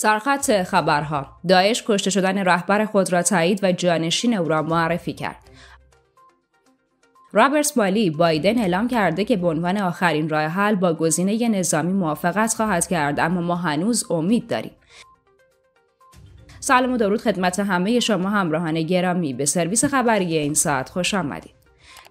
سرخط خبرها داعش کشته شدن رهبر خود را تایید و جانشین او را معرفی کرد رابرت مالی بایدن اعلام کرده که به عنوان آخرین راه حل با گزینه نظامی موافقت خواهد کرد اما ما هنوز امید داریم سلام و درود خدمت همه شما همراهان گرامی به سرویس خبری این ساعت خوش آمدید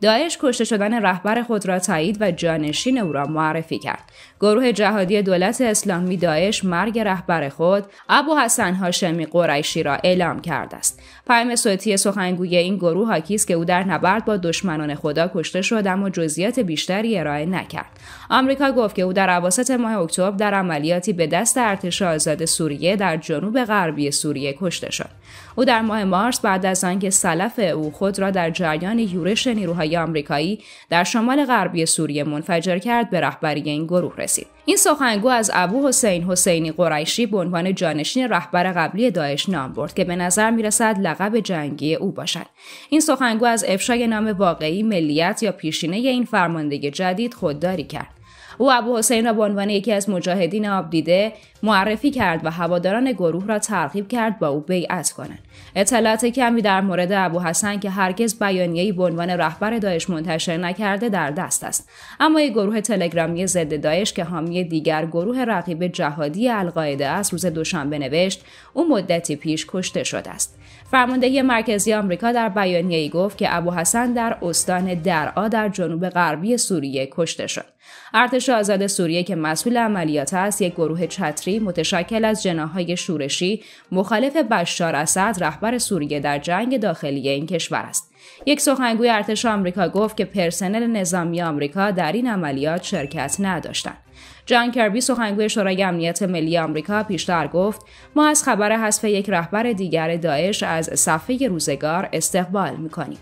داعش کشته شدن رهبر خود را تایید و جانشین او را معرفی کرد گروه جهادی دولت اسلامی داعش مرگ رهبر خود ابو حسن هاشمی قریشی را اعلام کرده است پیام صوتی سخنگوی این گروه حاکی است که او در نبرد با دشمنان خدا کشته شد اما جزئیات بیشتری ارائه نکرد آمریکا گفت که او در اواسط ماه اکتبر در عملیاتی به دست ارتش آزاد سوریه در جنوب غربی سوریه کشته شد او در ماه مارس بعد از آنکه سلف او خود را در جریان یورش نیروهای آمریکایی در شمال غربی سوریه منفجر کرد به رهبری این گروه رسید این سخنگو از ابو حسین حسینی قریشی به عنوان جانشین رهبر قبلی داعش نام برد که به نظر میرسد لقب جنگی او باشد این سخنگو از افشای نام واقعی ملیت یا پیشینه این فرمانده جدید خودداری کرد او ابو حسین را به عنوان یکی از مجاهدین آبدیده معرفی کرد و هواداران گروه را ترغیب کرد با او بیعت کنند اطلاعات کمی در مورد ابو حسن که هرگز بیانیه‌ای به عنوان رهبر داعش منتشر نکرده در دست است اما یک گروه تلگرامی ضد داعش که حامی دیگر گروه رقیب جهادی القاعده است روز دوشنبه نوشت او مدتی پیش کشته شده است فرماندهی مرکزی آمریکا در بیانیه‌ای گفت که ابو حسن در استان درعا در جنوب غربی سوریه کشته شد ارتش ارتش آزاد سوریه که مسئول عملیات است یک گروه چتری متشکل از جناهای شورشی مخالف بشار اسد رهبر سوریه در جنگ داخلی این کشور است یک سخنگوی ارتش آمریکا گفت که پرسنل نظامی آمریکا در این عملیات شرکت نداشتند جان کربی سخنگوی شورای امنیت ملی آمریکا پیشتر گفت ما از خبر حذف یک رهبر دیگر داعش از صفحه روزگار استقبال میکنیم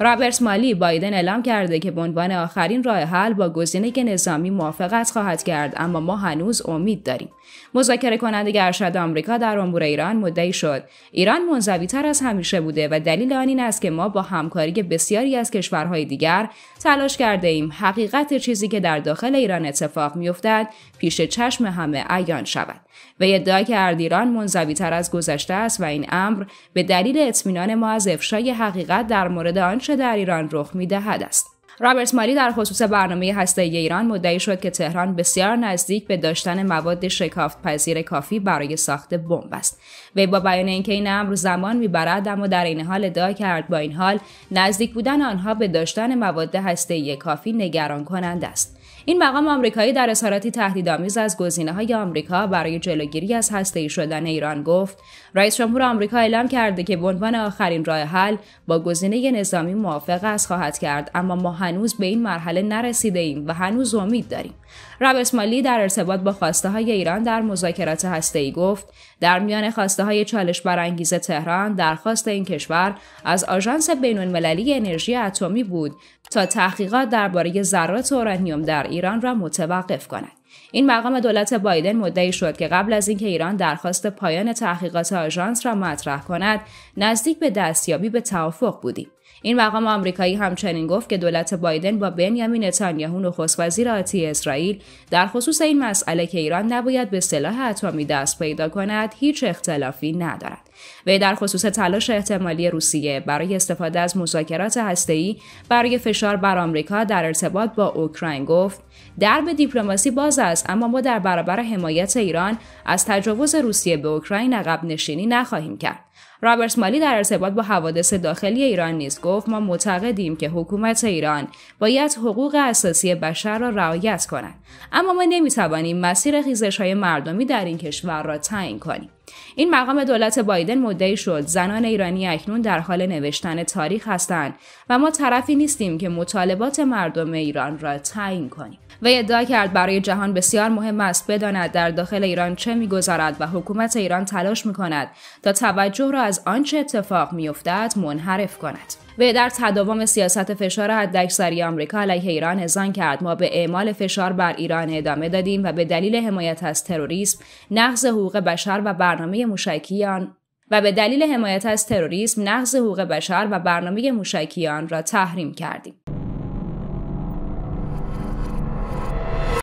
رابرت مالی بایدن اعلام کرده که به عنوان آخرین راه حل با گزینه نظامی موافقت خواهد کرد اما ما هنوز امید داریم مذاکره کننده ارشد آمریکا در امور ایران مدعی شد ایران منزوی تر از همیشه بوده و دلیل آن این است که ما با همکاری بسیاری از کشورهای دیگر تلاش کرده ایم حقیقت چیزی که در داخل ایران اتفاق میافتد پیش چشم همه عیان شود و ادعا کرد ایران منزوی از گذشته است و این امر به دلیل اطمینان ما از افشای حقیقت در مورد آن در ایران رخ میدهد است رابرت مالی در خصوص برنامه هسته ایران مدعی شد که تهران بسیار نزدیک به داشتن مواد شکافت پذیر کافی برای ساخت بمب است وی با بیان اینکه این امر زمان میبرد اما در این حال ادعا کرد با این حال نزدیک بودن آنها به داشتن مواد هسته کافی نگران کنند است این مقام آمریکایی در اظهاراتی تهدیدآمیز از گزینه های آمریکا برای جلوگیری از هسته شدن ایران گفت رئیس جمهور آمریکا اعلام کرده که به عنوان آخرین راه حل با گزینه نظامی موافق است خواهد کرد اما ما هنوز به این مرحله نرسیده ایم و هنوز امید داریم رابرت مالی در ارتباط با خواسته های ایران در مذاکرات هسته گفت در میان خواسته های چالش برانگیز تهران درخواست این کشور از آژانس بین المللی انرژی اتمی بود تا تحقیقات درباره ذرات اورانیوم در ایران را متوقف کند. این مقام دولت بایدن مدعی شد که قبل از اینکه ایران درخواست پایان تحقیقات آژانس را مطرح کند نزدیک به دستیابی به توافق بودیم این مقام آمریکایی همچنین گفت که دولت بایدن با بنیامین نتانیاهو نخست وزیر آتی اسرائیل در خصوص این مسئله که ایران نباید به سلاح اتمی دست پیدا کند هیچ اختلافی ندارد وی در خصوص تلاش احتمالی روسیه برای استفاده از مذاکرات هسته‌ای برای فشار بر آمریکا در ارتباط با اوکراین گفت درب دیپلماسی باز اما ما در برابر حمایت ایران از تجاوز روسیه به اوکراین عقب نشینی نخواهیم کرد رابرت مالی در ارتباط با حوادث داخلی ایران نیز گفت ما معتقدیم که حکومت ایران باید حقوق اساسی بشر را رعایت کند اما ما نمیتوانیم مسیر خیزش های مردمی در این کشور را تعیین کنیم این مقام دولت بایدن مدعی شد زنان ایرانی اکنون در حال نوشتن تاریخ هستند و ما طرفی نیستیم که مطالبات مردم ایران را تعیین کنیم وی ادعا کرد برای جهان بسیار مهم است بداند در داخل ایران چه میگذارد و حکومت ایران تلاش میکند تا توجه را از آنچه اتفاق میافتد منحرف کند و در تداوم سیاست فشار حداکثری آمریکا علیه ایران اذعان کرد ما به اعمال فشار بر ایران ادامه دادیم و به دلیل حمایت از تروریسم نقض حقوق بشر و برنامه موشکیان و به دلیل حمایت از تروریسم نقض حقوق بشر و برنامه موشکیان را تحریم کردیم